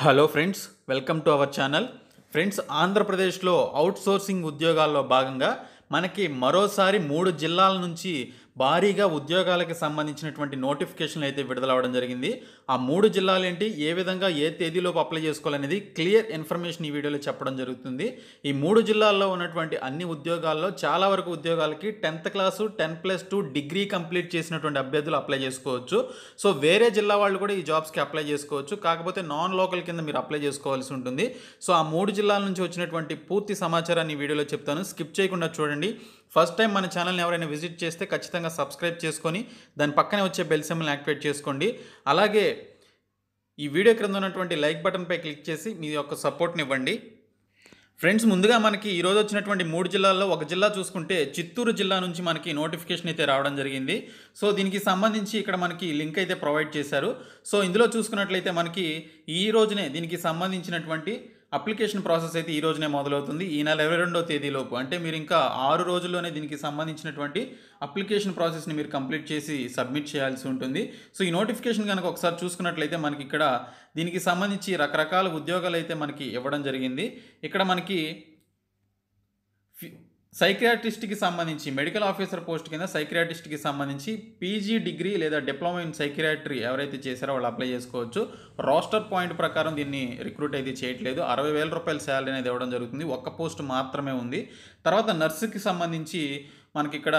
hello friends welcome to our channel friends ఆంధ్రప్రదేశ్లో outsourcing ఉద్యోగాల్లో భాగంగా మనకి మరోసారి మూడు జిల్లాల నుంచి భారీగా ఉద్యోగాలకి సంబంధించినటువంటి నోటిఫికేషన్లు అయితే విడుదలవ్వడం జరిగింది ఆ మూడు జిల్లాలు ఏంటి ఏ విధంగా ఏ తేదీలోపు అప్లై చేసుకోవాలనేది క్లియర్ ఇన్ఫర్మేషన్ ఈ వీడియోలో చెప్పడం జరుగుతుంది ఈ మూడు జిల్లాల్లో ఉన్నటువంటి అన్ని ఉద్యోగాల్లో చాలా వరకు ఉద్యోగాలకి tenth class ten plus two degree complete చేసినటువంటి అభ్యర్థులు అప్లై చేసుకోవచ్చు సో వేరే జిల్లా వాళ్ళు కూడా ఈ జాబ్స్కి అప్లై చేసుకోవచ్చు కాకపోతే నాన్ లోకల్ కింద మీరు అప్లై చేసుకోవాల్సి ఉంటుంది సో ఆ మూడు జిల్లాల నుంచి వచ్చినటువంటి పూర్తి సమాచారాన్ని వీడియోలో చెప్తాను స్కిప్ చేయకుండా చూడండి ఫస్ట్ టైం మన ఛానల్ని ఎవరైనా విజిట్ చేస్తే ఖచ్చితంగా సబ్స్క్రైబ్ చేసుకొని దాని పక్కనే వచ్చే బెల్ సిమ్ని యాక్టివేట్ చేసుకోండి అలాగే ఈ వీడియో క్రింద ఉన్నటువంటి లైక్ బటన్పై క్లిక్ చేసి మీ యొక్క సపోర్ట్ని ఇవ్వండి ఫ్రెండ్స్ ముందుగా మనకి ఈరోజు వచ్చినటువంటి మూడు జిల్లాల్లో ఒక జిల్లా చూసుకుంటే చిత్తూరు జిల్లా నుంచి మనకి నోటిఫికేషన్ అయితే రావడం జరిగింది సో దీనికి సంబంధించి ఇక్కడ మనకి లింక్ అయితే ప్రొవైడ్ చేశారు సో ఇందులో చూసుకున్నట్లయితే మనకి ఈ రోజునే దీనికి సంబంధించినటువంటి అప్లికేషన్ ప్రాసెస్ అయితే ఈ రోజునే మొదలవుతుంది ఈ నెల ఇరవై రెండో తేదీలోపు అంటే మీరు ఇంకా ఆరు రోజుల్లోనే దీనికి సంబంధించినటువంటి అప్లికేషన్ ప్రాసెస్ని మీరు కంప్లీట్ చేసి సబ్మిట్ చేయాల్సి ఉంటుంది సో ఈ నోటిఫికేషన్ కనుక ఒకసారి చూసుకున్నట్లయితే మనకి ఇక్కడ దీనికి సంబంధించి రకరకాల ఉద్యోగాలు అయితే మనకి ఇవ్వడం జరిగింది ఇక్కడ మనకి సైక్రియాటిస్ట్కి సంబంధించి మెడికల్ ఆఫీసర్ పోస్ట్ కింద సైక్రియాటిస్ట్కి సంబంధించి పీజీ డిగ్రీ లేదా డిప్లొమా ఇన్ సైక్రియాట్రీ ఎవరైతే చేశారో వాళ్ళు అప్లై చేసుకోవచ్చు రోస్టర్ పాయింట్ ప్రకారం దీన్ని రిక్రూట్ అయితే చేయట్లేదు అరవై వేల రూపాయల శాలరీ అనేది ఇవ్వడం జరుగుతుంది ఒక్క పోస్ట్ మాత్రమే ఉంది తర్వాత నర్సుకి సంబంధించి మనకి ఇక్కడ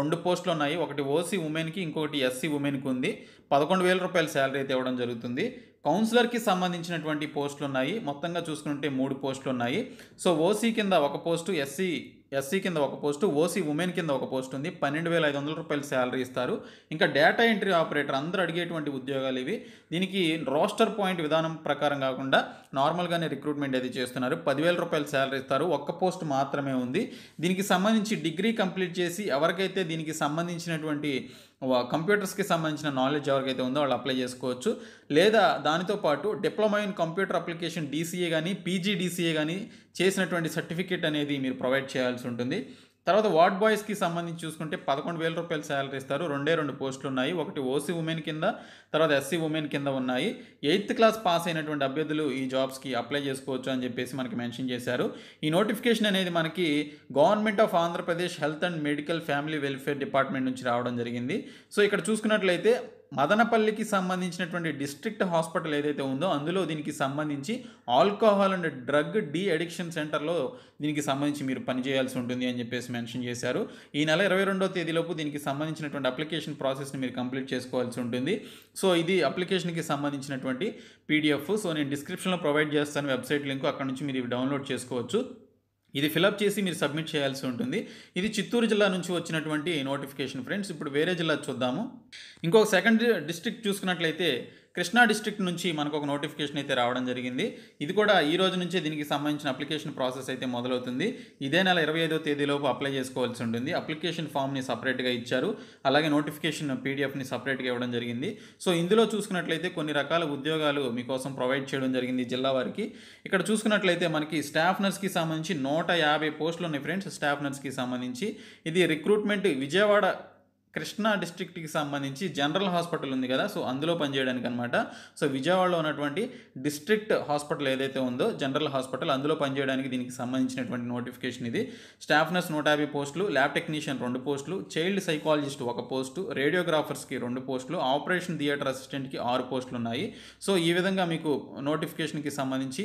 రెండు పోస్టులు ఉన్నాయి ఒకటి ఓసీ ఉమెన్కి ఇంకొకటి ఎస్సీ ఉమెన్కి ఉంది పదకొండు వేల రూపాయల శాలరీ అయితే ఇవ్వడం జరుగుతుంది కౌన్సిలర్కి సంబంధించినటువంటి పోస్టులు ఉన్నాయి మొత్తంగా చూసుకుంటే మూడు పోస్టులు ఉన్నాయి సో ఓసీ కింద ఒక పోస్టు ఎస్సీ ఎస్సీ కింద ఒక పోస్టు ఓసీ ఉమెన్ కింద ఒక పోస్ట్ ఉంది పన్నెండు వేల ఐదు వందల రూపాయలు శాలరీ ఇస్తారు ఇంకా డేటా ఎంట్రీ ఆపరేటర్ అందరూ అడిగేటువంటి ఉద్యోగాలు ఇవి దీనికి రోస్టర్ పాయింట్ విధానం ప్రకారం కాకుండా నార్మల్గానే రిక్రూట్మెంట్ అది చేస్తున్నారు పదివేల రూపాయలు శాలరీ ఇస్తారు ఒక్క పోస్ట్ మాత్రమే ఉంది దీనికి సంబంధించి డిగ్రీ కంప్లీట్ చేసి ఎవరికైతే దీనికి సంబంధించినటువంటి కంప్యూటర్స్కి సంబంధించిన నాలెడ్జ్ ఎవరికైతే ఉందో వాళ్ళు అప్లై చేసుకోవచ్చు లేదా దానితో పాటు diploma in computer application DCA కానీ పీజీడీసీఏ కానీ చేసినటువంటి సర్టిఫికేట్ అనేది మీరు ప్రొవైడ్ చేయాల్సి ఉంటుంది తర్వాత వార్డ్ బాయ్స్కి సంబంధించి చూసుకుంటే పదకొండు వేల రూపాయలు శాలరీ ఇస్తారు రెండే రెండు పోస్టులు ఉన్నాయి ఒకటి ఓసీ ఉమెన్ కింద తర్వాత ఎస్సీ ఉమెన్ కింద ఉన్నాయి ఎయిత్ క్లాస్ పాస్ అయినటువంటి అభ్యర్థులు ఈ జాబ్స్కి అప్లై చేసుకోవచ్చు అని చెప్పేసి మనకి మెన్షన్ చేశారు ఈ నోటిఫికేషన్ అనేది మనకి government of Andhra Pradesh health and medical family welfare department నుంచి రావడం జరిగింది సో ఇక్కడ చూసుకున్నట్లయితే మదనపల్లికి సంబంధించినటువంటి డిస్ట్రిక్ట్ హాస్పిటల్ ఏదైతే ఉందో అందులో దీనికి సంబంధించి alcohol and drug de addiction సెంటర్లో దీనికి సంబంధించి మీరు పనిచేయాల్సి ఉంటుంది అని చెప్పేసి మెన్షన్ చేశారు ఈ నెల ఇరవై రెండో తేదీలోపు దీనికి సంబంధించినటువంటి అప్లికేషన్ ప్రాసెస్ని మీరు కంప్లీట్ చేసుకోవాల్సి ఉంటుంది సో ఇది అప్లికేషన్కి సంబంధించినటువంటి పీడిఎఫ్ సో నేను డిస్క్రిప్షన్లో ప్రొవైడ్ చేస్తాను వెబ్సైట్ లింక్ అక్కడ నుంచి మీరు ఇవి డౌన్లోడ్ చేసుకోవచ్చు ఇది ఫిలప్ చేసి మీరు సబ్మిట్ చేయాల్సి ఉంటుంది ఇది చిత్తూరు జిల్లా నుంచి వచ్చినటువంటి నోటిఫికేషన్ ఫ్రెండ్స్ ఇప్పుడు వేరే జిల్లా చూద్దాము ఇంకొక సెకండ్ డిస్ట్రిక్ట్ చూసుకున్నట్లయితే కృష్ణా డిస్ట్రిక్ట్ నుంచి మనకు ఒక నోటిఫికేషన్ అయితే రావడం జరిగింది ఇది కూడా ఈ రోజు నుంచే దీనికి సంబంధించిన అప్లికేషన్ ప్రాసెస్ అయితే మొదలవుతుంది ఇదే నెల ఇరవై ఐదో తేదీలోపు అప్లై చేసుకోవాల్సి ఉంటుంది అప్లికేషన్ ఫామ్ని సపరేట్గా ఇచ్చారు అలాగే నోటిఫికేషన్ పీడిఎఫ్ని సపరేట్గా ఇవ్వడం జరిగింది సో ఇందులో చూసుకున్నట్లయితే కొన్ని రకాల ఉద్యోగాలు మీకోసం ప్రొవైడ్ చేయడం జరిగింది జిల్లా వారికి ఇక్కడ చూసుకున్నట్లయితే మనకి స్టాఫ్ నర్స్కి సంబంధించి నూట యాభై పోస్టులు ఉన్నాయి ఫ్రెండ్స్ స్టాఫ్ నర్స్కి సంబంధించి ఇది రిక్రూట్మెంట్ విజయవాడ కృష్ణా డిస్ట్రిక్ట్కి సంబంధించి జనరల్ హాస్పిటల్ ఉంది కదా సో అందులో పనిచేయడానికి అనమాట సో విజయవాడలో ఉన్నటువంటి డిస్ట్రిక్ట్ హాస్పిటల్ ఏదైతే ఉందో జనరల్ హాస్పిటల్ అందులో పనిచేయడానికి దీనికి సంబంధించినటువంటి నోటిఫికేషన్ ఇది స్టాఫ్ నర్స్ నూట యాభై పోస్టులు ల్యాబ్ టెక్నీషియన్ రెండు పోస్టులు చైల్డ్ సైకాలజిస్ట్ ఒక పోస్టు రేడియోగ్రాఫర్స్కి రెండు పోస్టులు ఆపరేషన్ థియేటర్ అసిస్టెంట్కి ఆరు పోస్టులు ఉన్నాయి సో ఈ విధంగా మీకు నోటిఫికేషన్కి సంబంధించి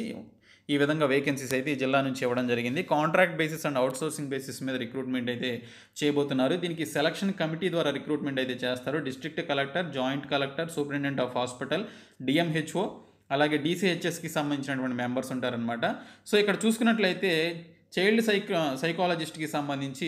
ఈ విధంగా వేకెన్సీస్ అయితే ఈ జిల్లా నుంచి ఇవ్వడం జరిగింది contract basis and outsourcing basis మీద రిక్రూట్మెంట్ అయితే చేయబోతున్నారు దీనికి సెలక్షన్ కమిటీ ద్వారా రిక్రూట్మెంట్ అయితే చేస్తారు district collector joint collector superintendent of hospital DMHO అలాగే డీసీహెచ్ఎస్కి సంబంధించినటువంటి మెంబర్స్ ఉంటారనమాట సో ఇక్కడ చూసుకున్నట్లయితే చైల్డ్ సైకో సైకాలజిస్ట్కి సంబంధించి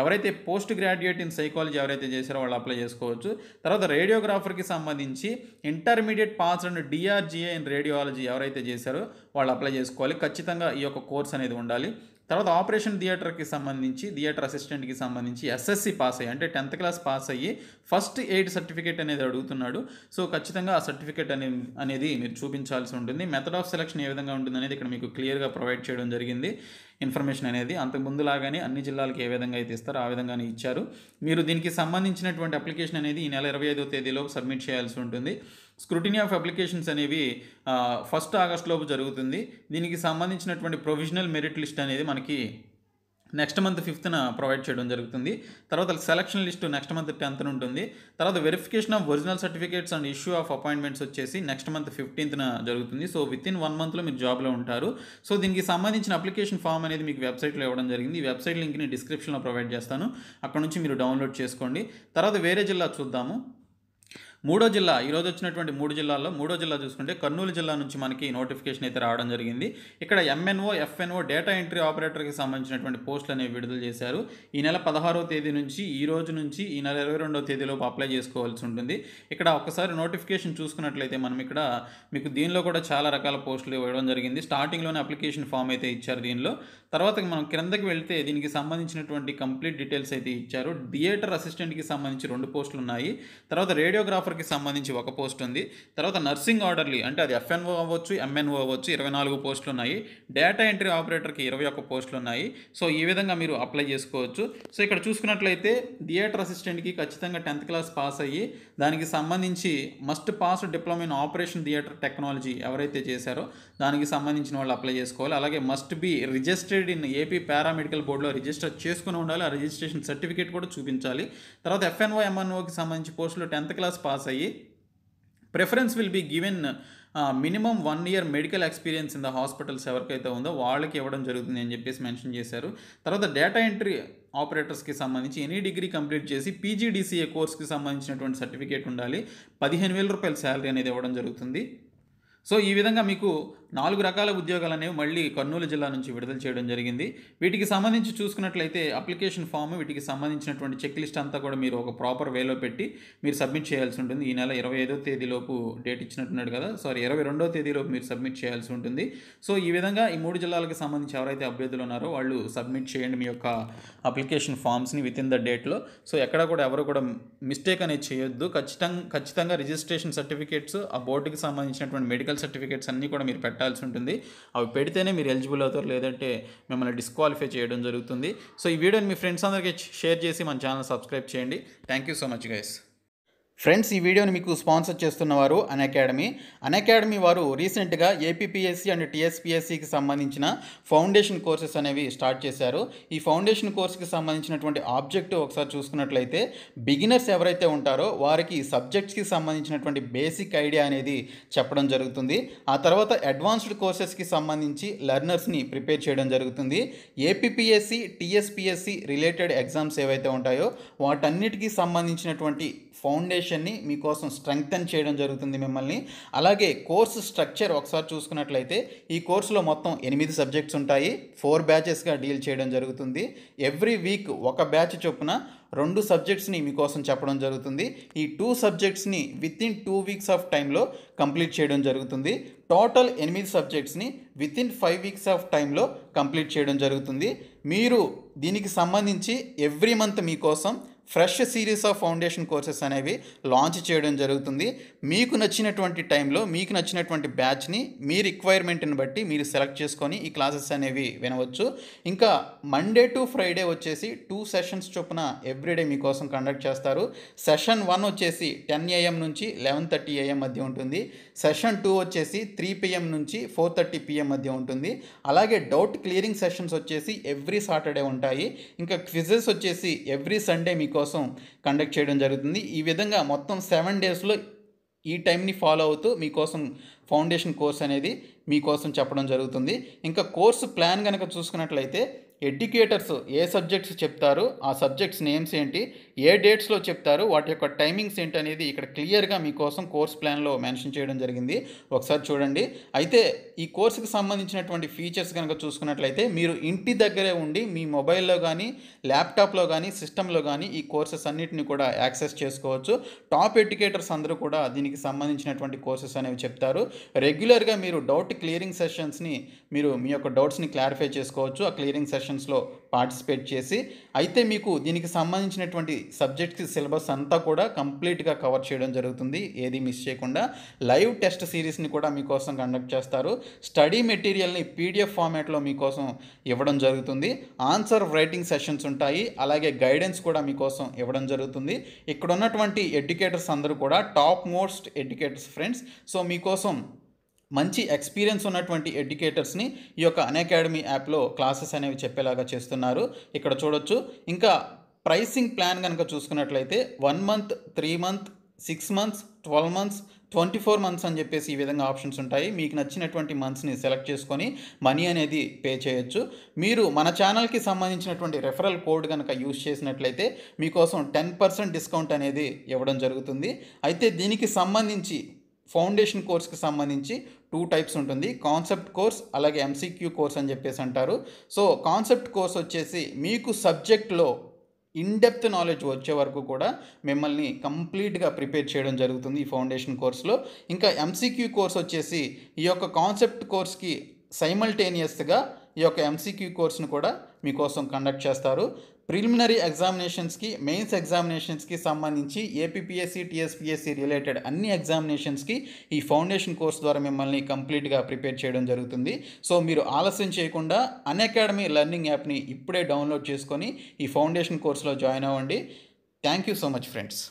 ఎవరైతే పోస్ట్ గ్రాడ్యుయేట్ ఇన్ సైకాలజీ ఎవరైతే చేశారో వాళ్ళు అప్లై చేసుకోవచ్చు తర్వాత రేడియోగ్రాఫర్కి సంబంధించి intermediate pass and DRGA in radiology ఎవరైతే చేశారో వాళ్ళు అప్లై చేసుకోవాలి ఖచ్చితంగా ఈ యొక్క కోర్స్ అనేది ఉండాలి తర్వాత ఆపరేషన్ థియేటర్కి సంబంధించి థియేటర్ అసిస్టెంట్కి సంబంధించి ఎస్ఎస్సి పాస్ అయ్యి అంటే టెన్త్ క్లాస్ పాస్ అయ్యి ఫస్ట్ ఎయిడ్ సర్టిఫికేట్ అనేది అడుగుతున్నాడు సో ఖచ్చితంగా ఆ సర్టిఫికేట్ అనేది అనేది మీరు చూపించాల్సి ఉంటుంది మెథడ్ ఆఫ్ సెలక్షన్ ఏ విధంగా ఉంటుంది అనేది ఇక్కడ మీకు క్లియర్గా ప్రొవైడ్ చేయడం జరిగింది ఇన్ఫర్మేషన్ అనేది అంతకుముందు లాగానే అన్ని జిల్లాలకు ఏ విధంగా అయితే ఇస్తారో ఆ విధంగానే ఇచ్చారు మీరు దీనికి సంబంధించినటువంటి అప్లికేషన్ అనేది ఈ నెల ఇరవై ఐదో తేదీలో సబ్మిట్ చేయాల్సి ఉంటుంది స్క్రూటినీ ఆఫ్ అప్లికేషన్స్ అనేవి ఫస్ట్ ఆగస్టులోపు జరుగుతుంది దీనికి సంబంధించినటువంటి ప్రొవిజనల్ మెరిట్ లిస్ట్ అనేది మనకి నెక్స్ట్ మంత్ ఫిఫ్త్న ప్రొవైడ్ చేయడం జరుగుతుంది తర్వాత సెలక్షన్ లిస్టు నెక్స్ట్ మంత్ టెన్త్న ఉంటుంది తర్వాత verification of original certificates and issue of appointments వచ్చేసి నెక్స్ట్ మంత్ ఫిఫ్టీన్త్న జరుగుతుంది సో విత్ ఇన్ వన్ మంత్లో మీరు జాబ్లో ఉంటారు సో దీనికి సంబంధించిన అప్లికేషన్ ఫామ్ అనేది మీకు వెబ్సైట్లో ఇవ్వడం జరిగింది ఈ వెబ్సైట్ లింక్ని డిస్క్రిప్షన్లో ప్రొవైడ్ చేస్తాను అక్కడ నుంచి మీరు డౌన్లోడ్ చేసుకోండి తర్వాత వేరే జిల్లా చూద్దాము మూడో జిల్లా ఈరోజు వచ్చినటువంటి మూడు జిల్లాల్లో మూడో జిల్లా చూసుకుంటే కర్నూలు జిల్లా నుంచి మనకి నోటిఫికేషన్ అయితే రావడం జరిగింది ఇక్కడ ఎంఎన్ఓ ఎఫ్ఎన్ఓ డేటా ఎంట్రీ ఆపరేటర్కి సంబంధించినటువంటి పోస్టులు అనేవి విడుదల చేశారు ఈ నెల పదహారో తేదీ నుంచి ఈ రోజు నుంచి ఈ నెల ఇరవై రెండవ తేదీలోపు అప్లై చేసుకోవాల్సి ఉంటుంది ఇక్కడ ఒకసారి నోటిఫికేషన్ చూసుకున్నట్లయితే మనం ఇక్కడ మీకు దీనిలో కూడా చాలా రకాల పోస్టులు ఇవ్వడం జరిగింది స్టార్టింగ్లోనే అప్లికేషన్ ఫామ్ అయితే ఇచ్చారు దీనిలో తర్వాత మనం క్రిందకి వెళ్తే దీనికి సంబంధించినటువంటి కంప్లీట్ డీటెయిల్స్ అయితే ఇచ్చారు థియేటర్ అసిస్టెంట్కి సంబంధించి రెండు పోస్టులు ఉన్నాయి తర్వాత రేడియోగ్రాఫర్కి సంబంధించి ఒక పోస్ట్ ఉంది తర్వాత నర్సింగ్ ఆర్డర్లీ అంటే అది ఎఫ్ఎన్ఓ అవ్వచ్చు ఎంఎన్ఓ అవ్వచ్చు ఇరవై నాలుగు పోస్టులు ఉన్నాయి డేటా ఎంట్రీ ఆపరేటర్కి ఇరవై ఒక్క పోస్టులు ఉన్నాయి సో ఈ విధంగా మీరు అప్లై చేసుకోవచ్చు సో ఇక్కడ చూసుకున్నట్లయితే థియేటర్ అసిస్టెంట్కి ఖచ్చితంగా టెన్త్ క్లాస్ పాస్ అయ్యి దానికి సంబంధించి must pass diploma in operation theatre technology ఎవరైతే చేశారో దానికి సంబంధించిన వాళ్ళు అప్లై చేసుకోవాలి అలాగే must be registered registered in AP paramedical బోర్డులో రిజిస్టర్ చేసుకుని ఉండాలి ఆ రిజిస్ట్రేషన్ సర్టిఫికేట్ కూడా చూపించాలి తర్వాత ఎఫ్ఎన్ఓ ఎంఎన్ఓకి సంబంధించి పోస్టులు టెన్త్ క్లాస్ పాస్ అయ్యి preference will be given minimum one year medical experience in the hospitals ఎవరికైతే ఉందో వాళ్ళకి ఇవ్వడం జరుగుతుంది అని చెప్పేసి మెన్షన్ చేశారు తర్వాత డేటా ఎంట్రీ ఆపరేటర్స్కి సంబంధించి ఎనీ డిగ్రీ కంప్లీట్ చేసి పీజీడీసీఏ కోర్స్కి సంబంధించినటువంటి సర్టిఫికేట్ ఉండాలి పదిహేను వేల రూపాయల శాలరీ అనేది ఇవ్వడం జరుగుతుంది సో ఈ విధంగా మీకు నాలుగు రకాల ఉద్యోగాలు అనేవి మళ్ళీ కర్నూలు జిల్లా నుంచి విడుదల చేయడం జరిగింది వీటికి సంబంధించి చూసుకున్నట్లయితే అప్లికేషన్ ఫామ్ వీటికి సంబంధించినటువంటి చెక్ లిస్ట్ అంతా కూడా మీరు ఒక ప్రాపర్ వేలో పెట్టి మీరు సబ్మిట్ చేయాల్సి ఉంటుంది ఈ నెల ఇరవై ఐదో తేదీలోపు డేట్ ఇచ్చినట్టున్నాడు కదా సారీ ఇరవై రెండో తేదీలోపు మీరు సబ్మిట్ చేయాల్సి ఉంటుంది సో ఈ విధంగా ఈ మూడు జిల్లాలకు సంబంధించి ఎవరైతే అభ్యర్థులు ఉన్నారో వాళ్ళు సబ్మిట్ చేయండి మీ యొక్క అప్లికేషన్ ఫామ్స్ని విత్ ఇన్ ద డేట్లో సో ఎక్కడ కూడా ఎవరు కూడా మిస్టేక్ అనేది చేయొద్దు ఖచ్చితంగా ఖచ్చితంగా రిజిస్ట్రేషన్ సర్టిఫికేట్స్ ఆ బోర్డుకి సంబంధించినటువంటి మెడికల్ సర్టిఫికేట్స్ అన్నీ కూడా మీరు పెట్టాలి పెట్టాల్సి ఉంటుంది అవి పెడితేనే మీరు ఎలిజిబుల్ అవుతారు లేదంటే మిమ్మల్ని డిస్క్వాలిఫై చేయడం జరుగుతుంది సో ఈ వీడియోని మీ ఫ్రెండ్స్ అందరికీ షేర్ చేసి మన ఛానల్ సబ్స్క్రైబ్ చేయండి thank you so much guys friends ఈ వీడియోని మీకు స్పాన్సర్ చేస్తున్నవారు అన్ అకాడమీ అన్ అకాడమీ వారు రీసెంట్గా ఏపీపీఎస్సీ అండ్ టీఎస్పీఎస్సీకి సంబంధించిన ఫౌండేషన్ కోర్సెస్ అనేవి స్టార్ట్ చేశారు ఈ ఫౌండేషన్ కోర్సుకి సంబంధించినటువంటి ఆబ్జెక్టివ్ ఒకసారి చూసుకున్నట్లయితే బిగినర్స్ ఎవరైతే ఉంటారో వారికి సబ్జెక్ట్స్కి సంబంధించినటువంటి బేసిక్ ఐడియా అనేది చెప్పడం జరుగుతుంది ఆ తర్వాత అడ్వాన్స్డ్ కోర్సెస్కి సంబంధించి లెర్నర్స్ని ప్రిపేర్ చేయడం జరుగుతుంది ఏపీపీఎస్సీ టీఎస్పీఎస్సీ రిలేటెడ్ ఎగ్జామ్స్ ఏవైతే ఉంటాయో వాటన్నిటికీ సంబంధించినటువంటి ఫౌండేషన్ ఫౌండేషన్ని మీకోసం స్ట్రెంగ్తన్ చేయడం జరుగుతుంది మిమ్మల్ని అలాగే కోర్సు స్ట్రక్చర్ ఒకసారి చూసుకున్నట్లయితే ఈ కోర్సులో మొత్తం ఎనిమిది సబ్జెక్ట్స్ ఉంటాయి ఫోర్ బ్యాచెస్గా డీల్ చేయడం జరుగుతుంది ఎవ్రీ వీక్ ఒక బ్యాచ్ చొప్పున రెండు సబ్జెక్ట్స్ని మీకోసం చెప్పడం జరుగుతుంది ఈ టూ సబ్జెక్ట్స్ని with within two weeks of టైంలో కంప్లీట్ చేయడం జరుగుతుంది టోటల్ ఎనిమిది సబ్జెక్ట్స్ని విత్ ఇన్ ఫైవ్ వీక్స్ ఆఫ్ టైంలో కంప్లీట్ చేయడం జరుగుతుంది మీరు దీనికి సంబంధించి ఎవ్రీ మంత్ మీకోసం fresh series of foundation courses అనేవి లాంచ్ చేయడం జరుగుతుంది మీకు నచ్చినటువంటి టైంలో మీకు నచ్చినటువంటి బ్యాచ్ని మీ రిక్వైర్మెంట్ని బట్టి మీరు సెలెక్ట్ చేసుకొని ఈ క్లాసెస్ అనేవి వినవచ్చు ఇంకా మండే టు ఫ్రైడే వచ్చేసి టూ సెషన్స్ చొప్పున ఎవ్రీడే మీకోసం కండక్ట్ చేస్తారు సెషన్ వన్ వచ్చేసి టెన్ ఏఎం నుంచి లెవెన్ థర్టీ ఏఎం మధ్య ఉంటుంది సెషన్ టూ వచ్చేసి త్రీ పిఎం నుంచి ఫోర్ థర్టీ పిఎం మధ్య ఉంటుంది అలాగే డౌట్ క్లియరింగ్ సెషన్స్ వచ్చేసి ఎవ్రీ సాటర్డే ఉంటాయి ఇంకా క్విజెస్ వచ్చేసి ఎవ్రీ సండే మీకు కోసం కండక్ట్ చేయడం జరుగుతుంది ఈ విధంగా మొత్తం సెవెన్ డేస్లో ఈ టైంని ఫాలో అవుతూ మీకోసం ఫౌండేషన్ కోర్స్ అనేది మీకోసం చెప్పడం జరుగుతుంది ఇంకా కోర్సు ప్లాన్ కనుక చూసుకున్నట్లయితే ఎడ్యుకేటర్స్ ఏ సబ్జెక్ట్స్ చెప్తారు ఆ సబ్జెక్ట్స్ నేమ్స్ ఏంటి ఏ డేట్స్లో చెప్తారు వాటి యొక్క టైమింగ్స్ ఏంటి అనేది ఇక్కడ క్లియర్గా మీకోసం కోర్స్ ప్లాన్లో మెన్షన్ చేయడం జరిగింది ఒకసారి చూడండి అయితే ఈ కోర్సుకి సంబంధించినటువంటి ఫీచర్స్ కనుక చూసుకున్నట్లయితే మీరు ఇంటి దగ్గరే ఉండి మీ మొబైల్లో కానీ ల్యాప్టాప్లో కానీ సిస్టంలో కానీ ఈ కోర్సెస్ అన్నిటిని కూడా యాక్సెస్ చేసుకోవచ్చు టాప్ ఎడ్యుకేటర్స్ అందరూ కూడా దీనికి సంబంధించినటువంటి కోర్సెస్ అనేవి చెప్తారు రెగ్యులర్గా మీరు డౌట్ క్లియరింగ్ సెషన్స్ని మీరు మీ యొక్క డౌట్స్ని క్లారిఫై చేసుకోవచ్చు ఆ క్లియరింగ్ సెషన్ సెషన్స్లో పార్టిసిపేట్ చేసి అయితే మీకు దీనికి సంబంధించినటువంటి సబ్జెక్ట్ సిలబస్ అంతా కూడా కంప్లీట్గా కవర్ చేయడం జరుగుతుంది ఏది మిస్ చేయకుండా లైవ్ టెస్ట్ సిరీస్ని కూడా మీకోసం కండక్ట్ చేస్తారు స్టడీ మెటీరియల్ని పీడిఎఫ్ ఫార్మాట్లో మీకోసం ఇవ్వడం జరుగుతుంది ఆన్సర్ రైటింగ్ సెషన్స్ ఉంటాయి అలాగే గైడెన్స్ కూడా మీకోసం ఇవ్వడం జరుగుతుంది ఇక్కడ ఉన్నటువంటి ఎడ్యుకేటర్స్ అందరూ కూడా top most educators friends so మీకోసం మంచి ఎక్స్పీరియన్స్ ఉన్నటువంటి ఎడ్యుకేటర్స్ని ఈ యొక్క అన్అకాడమీ యాప్లో క్లాసెస్ అనేవి చెప్పేలాగా చేస్తున్నారు ఇక్కడ చూడొచ్చు ఇంకా ప్రైసింగ్ ప్లాన్ కనుక చూసుకున్నట్లయితే one month three month six months twelve months twenty four months అని చెప్పేసి ఈ విధంగా ఆప్షన్స్ ఉంటాయి మీకు నచ్చినటువంటి మంత్స్ని సెలెక్ట్ చేసుకొని మనీ అనేది పే చేయొచ్చు మీరు మన ఛానల్కి సంబంధించినటువంటి రెఫరల్ కోడ్ కనుక యూజ్ చేసినట్లయితే మీకోసం టెన్ పర్సెంట్ డిస్కౌంట్ అనేది ఇవ్వడం జరుగుతుంది అయితే దీనికి సంబంధించి ఫౌండేషన్ కోర్స్కి సంబంధించి టూ టైప్స్ ఉంటుంది కాన్సెప్ట్ కోర్స్ అలాగే ఎంసీక్యూ కోర్స్ అని చెప్పేసి అంటారు సో కాన్సెప్ట్ కోర్స్ వచ్చేసి మీకు సబ్జెక్ట్లో ఇన్డెప్త్ నాలెడ్జ్ వచ్చే వరకు కూడా మిమ్మల్ని కంప్లీట్గా ప్రిపేర్ చేయడం జరుగుతుంది ఈ ఫౌండేషన్ కోర్స్లో ఇంకా ఎంసీక్యూ కోర్స్ వచ్చేసి ఈ యొక్క కాన్సెప్ట్ కోర్స్కి సైమల్టేనియస్గా ఈ యొక్క ఎంసీక్యూ కోర్స్ను కూడా మీకోసం కండక్ట్ చేస్తారు ప్రిలిమినరీ ఎగ్జామినేషన్స్కి మెయిన్స్ ఎగ్జామినేషన్స్కి సంబంధించి ఏపీఎస్సి టీఎస్పీఎస్సి రిలేటెడ్ అన్ని ఎగ్జామినేషన్స్కి ఈ ఫౌండేషన్ కోర్స్ ద్వారా మిమ్మల్ని కంప్లీట్గా ప్రిపేర్ చేయడం జరుగుతుంది సో మీరు ఆలస్యం చేయకుండా అన్ అకాడమీ లెర్నింగ్ యాప్ని ఇప్పుడే డౌన్లోడ్ చేసుకొని ఈ ఫౌండేషన్ కోర్సులో జాయిన్ అవ్వండి thank you so much friends